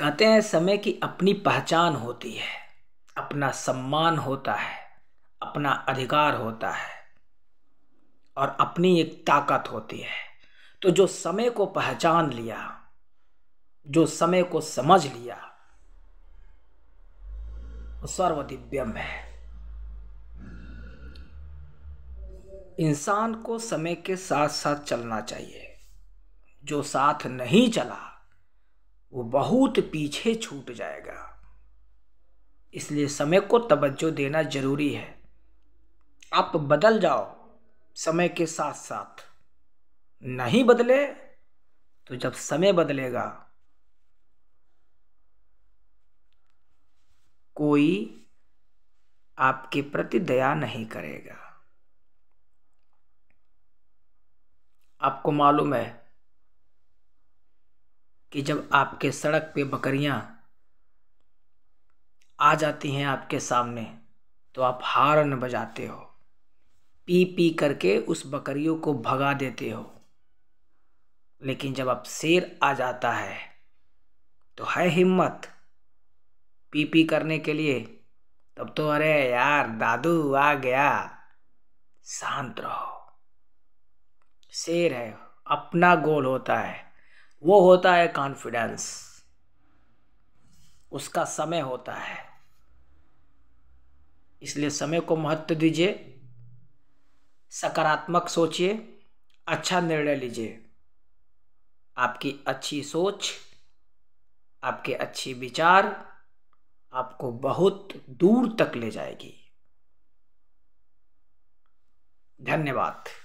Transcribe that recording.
कहते हैं समय की अपनी पहचान होती है अपना सम्मान होता है अपना अधिकार होता है और अपनी एक ताकत होती है तो जो समय को पहचान लिया जो समय को समझ लिया वो सर्वदिव्यम है इंसान को समय के साथ साथ चलना चाहिए जो साथ नहीं चला वो बहुत पीछे छूट जाएगा इसलिए समय को तवज्जो देना ज़रूरी है आप बदल जाओ समय के साथ साथ नहीं बदले तो जब समय बदलेगा कोई आपके प्रति दया नहीं करेगा आपको मालूम है कि जब आपके सड़क पे बकरियां आ जाती हैं आपके सामने तो आप हारन बजाते हो पी पी करके उस बकरियों को भगा देते हो लेकिन जब आप शेर आ जाता है तो है हिम्मत पी पी करने के लिए तब तो अरे यार दादू आ गया शांत रहो शेर है अपना गोल होता है वो होता है कॉन्फिडेंस उसका समय होता है इसलिए समय को महत्व दीजिए सकारात्मक सोचिए अच्छा निर्णय लीजिए आपकी अच्छी सोच आपके अच्छे विचार आपको बहुत दूर तक ले जाएगी धन्यवाद